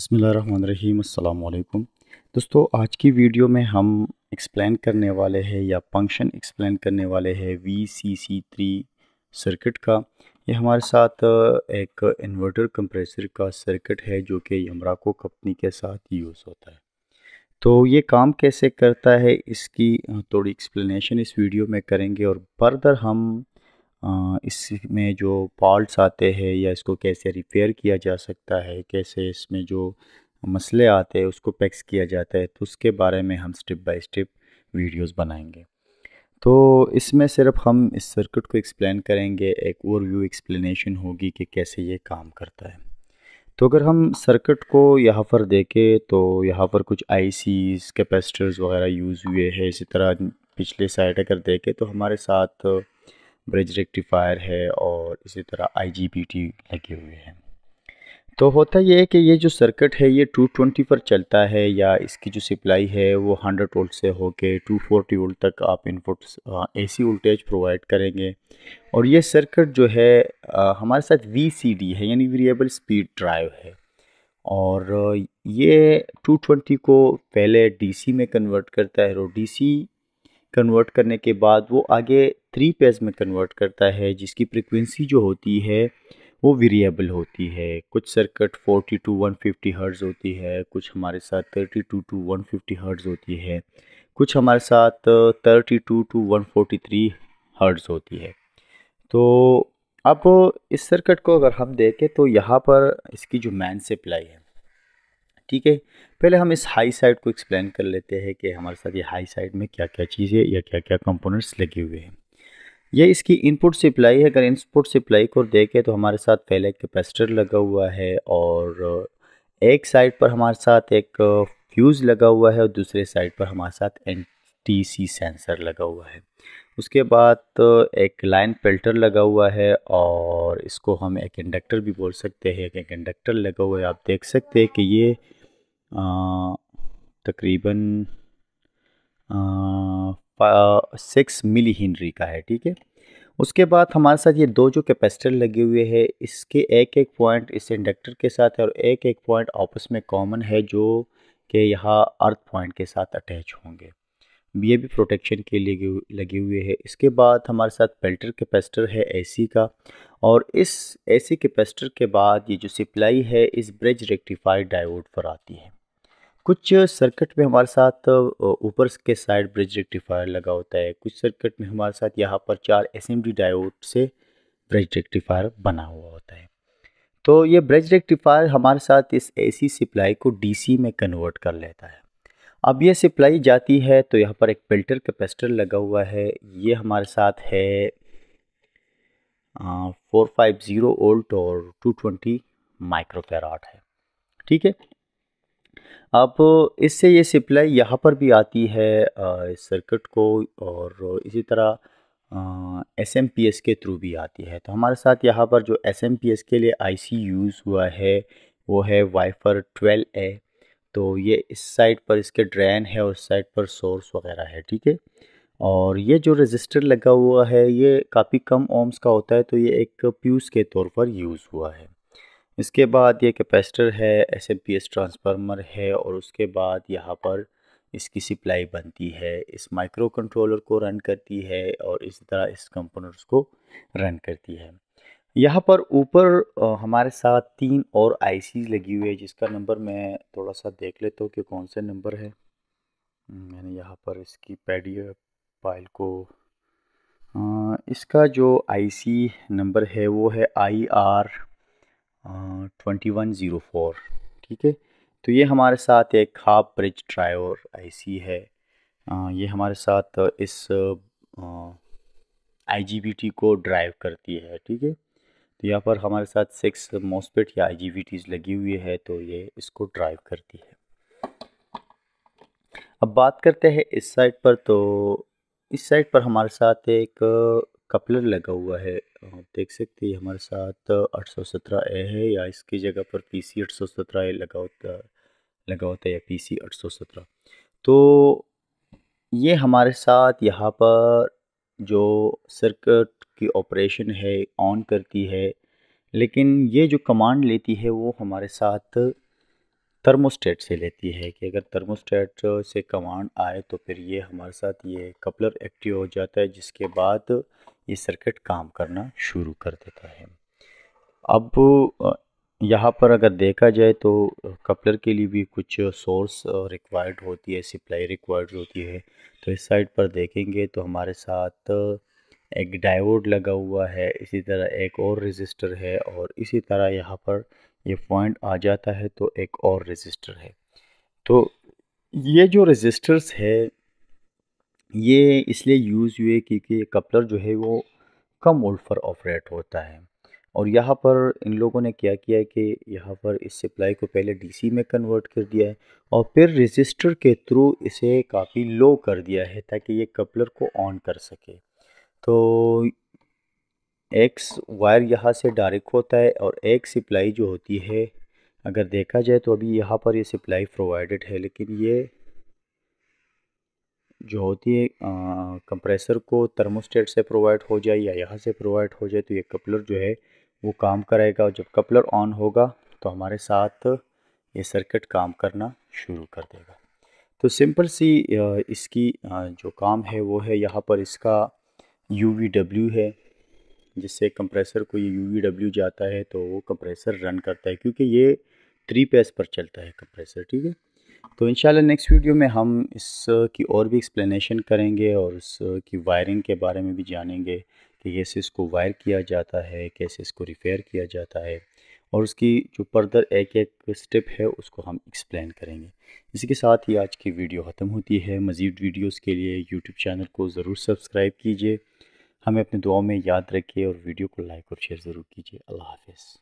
बसमीम् अल्लाम दोस्तों आज की वीडियो में हम एक्सप्लेन करने वाले हैं या फंक्शन एक्सप्लेन करने वाले हैं V C C three circuit का ये हमारे साथ एक इन्वर्टर कंप्रेसर का सर्किट है जो कि यमराको कंपनी के साथ यूज़ होता है तो ये काम कैसे करता है इसकी थोड़ी एक्सप्लेनेशन इस वीडियो में करेंगे और फर्दर हम इसमें जो फॉल्ट्स आते हैं या इसको कैसे रिपेयर किया जा सकता है कैसे इसमें जो मसले आते हैं उसको पैक्स किया जाता है तो उसके बारे में हम स्टेप बाय स्टेप वीडियोस बनाएंगे तो इसमें सिर्फ हम इस सर्किट को एक्सप्लेन करेंगे एक और व्यू एक्सप्लेनेशन होगी कि कैसे ये काम करता है तो अगर हम सर्किट को यहाँ पर देखें तो यहाँ पर कुछ आई कैपेसिटर्स वगैरह यूज़ हुए हैं इसी तरह पिछले साइड अगर देखें तो हमारे साथ ब्रिज रेक्टिफायर है और इसी तरह आईजीबीटी लगे हुए हैं तो होता यह है कि ये जो सर्किट है ये 220 पर चलता है या इसकी जो सप्लाई है वो 100 वोल्ट से होके 240 वोल्ट तक आप इनपुट एसी वोल्टेज प्रोवाइड करेंगे और ये सर्किट जो है आ, हमारे साथ वीसीडी है यानी वेरिएबल स्पीड ड्राइव है और ये 220 को पहले डीसी में कन्वर्ट करता है और डीसी कन्वर्ट करने के बाद वो आगे थ्री फेज़ में कन्वर्ट करता है जिसकी फ्रिक्वेंसी जो होती है वो वेरिएबल होती है कुछ सर्किट 40 टू 150 हर्ट्ज़ होती है कुछ हमारे साथ 32 टू 150 हर्ट्ज़ होती है कुछ हमारे साथ 32 टू टू 143 हर्ट्ज़ होती है तो अब इस सर्किट को अगर हम देखें तो यहाँ पर इसकी जो मैन सप्लाई है ठीक है पहले हम इस हाई साइड को एक्सप्लेन कर लेते हैं कि हमारे साथ ये हाई साइड में क्या क्या चीज़ें या क्या क्या कंपोनेंट्स लगे हुए हैं यह इसकी इनपुट सप्लाई है अगर इनपुट सप्लाई को देखें तो हमारे साथ पहले कैपेसिटर लगा हुआ है और एक साइड पर हमारे साथ एक फ्यूज़ लगा हुआ है और दूसरे साइड पर हमारे साथ एन सेंसर लगा हुआ है उसके बाद एक लाइन फिल्टर लगा हुआ है और इसको हम एक इंडक्टर भी बोल सकते हैं एक इंडक्टर लगा हुआ है आप देख सकते हैं कि ये तकरीबन सिक्स मिली हेनरी का है ठीक है उसके बाद हमारे साथ ये दो जो कैपेसिटर लगे हुए हैं इसके एक एक पॉइंट इस इंडक्टर के साथ है और एक एक पॉइंट आपस में कॉमन है जो कि यहाँ अर्थ पॉइंट के साथ अटैच होंगे ये भी प्रोटेक्शन के लिए लगे हुए है इसके बाद हमारे साथ पेल्टर कैपेसिटर है एसी का और इस एसी कैपेसिटर के बाद ये जो सप्लाई है इस ब्रिज रेक्टिफाइड डायोड पर आती है कुछ सर्किट में हमारे साथ ऊपर के साइड ब्रिज रेक्टिफायर लगा होता है कुछ सर्किट में हमारे साथ यहाँ पर चार एस डायोड से ब्रिज रेक्टिफायर बना हुआ होता है तो ये ब्रिज रेक्टिफायर हमारे साथ इस एसी सप्लाई को डीसी में कन्वर्ट कर लेता है अब ये सप्लाई जाती है तो यहाँ पर एक फिल्टर कैपेसिटर लगा हुआ है ये हमारे साथ है फोर फाइव ज़ीरो ओल्ट और टू ट्वेंटी माइक्रोफेराट है ठीक है अब इससे ये सप्लाई यहाँ पर भी आती है इस सर्किट को और इसी तरह एस एम पी एस के थ्रू भी आती है तो हमारे साथ यहाँ पर जो एस एम पी एस के लिए आई सी यूज़ हुआ है वो है वाइफर ट्वेल्व ए तो ये इस साइड पर इसके ड्रेन है और इस साइड पर सोर्स वगैरह है ठीक है और ये जो रजिस्टर लगा हुआ है ये काफ़ी कम ओम्स का होता है तो ये एक प्यूस के तौर पर यूज़ हुआ है इसके बाद ये कैपेसिटर है S M P S transformer है और उसके बाद यहाँ पर इसकी सप्लाई बनती है इस माइक्रो कंट्रोलर को रन करती है और इस तरह इस कंपोनेंट्स को रन करती है यहाँ पर ऊपर हमारे साथ तीन और आई लगी हुई है जिसका नंबर मैं थोड़ा सा देख लेता हूँ कि कौन से नंबर है हम्म, मैंने यहाँ पर इसकी पैडी फाइल को आ, इसका जो आईसी नंबर है वो है I R twenty one zero four ठीक है तो ये हमारे साथ एक हाफ ब्रिज ड्राइवर आईसी है आ, ये हमारे साथ इस आईजीबीटी को ड्राइव करती है ठीक है तो यहाँ पर हमारे साथ सिक्स मॉस्पेट या आई लगी हुई है तो ये इसको ड्राइव करती है अब बात करते हैं इस साइड पर तो इस साइड पर हमारे साथ एक कपलर लगा हुआ है देख सकते हैं हमारे साथ 817 ए है या इसकी जगह पर पी सी आठ सौ सत्रह ए लगा होता लगा होता है या पी सी आठ सौ सत्रह तो ये हमारे साथ यहाँ पर जो सर्किट की ऑपरेशन है ऑन करती है लेकिन ये जो कमांड लेती है वो हमारे साथ थर्मोस्टेट से लेती है कि अगर थर्मोस्टेट से कमांड आए तो फिर ये हमारे साथ ये कपलर एक्टिव हो जाता है जिसके बाद ये सर्किट काम करना शुरू कर देता है अब यहाँ पर अगर देखा जाए तो कपलर के लिए भी कुछ सोर्स रिक्वायर्ड होती है सप्लाई रिक्वायर्ड होती है तो इस साइड पर देखेंगे तो हमारे साथ एक डायोड लगा हुआ है इसी तरह एक और रजिस्टर है और इसी तरह यहाँ पर ये पॉइंट आ जाता है तो एक और रजिस्टर है तो ये जो रजिस्टर्स है ये इसलिए यूज़ हुए क्योंकि कपलर जो है वो कम पर ऑपरेट होता है और यहाँ पर इन लोगों ने क्या किया है कि यहाँ पर इस सप्लाई को पहले डीसी में कन्वर्ट कर दिया है और फिर रजिस्टर के थ्रू इसे काफ़ी लो कर दिया है ताकि ये कपलर को ऑन कर सके तो एक्स वायर यहाँ से डायरेक्ट होता है और एक सप्लाई जो होती है अगर देखा जाए तो अभी यहाँ पर ये सप्लाई प्रोवाइडेड है लेकिन ये जो होती है कंप्रेसर को थर्मोस्टेट से प्रोवाइड हो जाए या यहाँ से प्रोवाइड हो जाए तो ये कपलर जो है वो काम करेगा और जब कपलर ऑन होगा तो हमारे साथ ये सर्किट काम करना शुरू कर देगा तो सिंपल सी इसकी जो काम है वो है यहाँ पर इसका यू है जिससे कंप्रेसर को ये यू जाता है तो वो कंप्रेसर रन करता है क्योंकि ये थ्री पेस पर चलता है कंप्रेसर ठीक है तो इन नेक्स्ट वीडियो में हम इस uh, की और भी एक्सप्लेनेशन करेंगे और उस uh, की वायरिंग के बारे में भी जानेंगे कि कैसे इसको वायर किया जाता है कैसे इसको रिपेयर किया जाता है और उसकी जो पर्दर एक एक स्टेप है उसको हम एक्सप्लेन करेंगे इसी के साथ ही आज की वीडियो ख़त्म होती है मज़ीद वीडियोस के लिए यूट्यूब चैनल को ज़रूर सब्सक्राइब कीजिए हमें अपने दुआ में याद रखिए और वीडियो को लाइक और शेयर ज़रूर कीजिए अल्लाह हाफिज़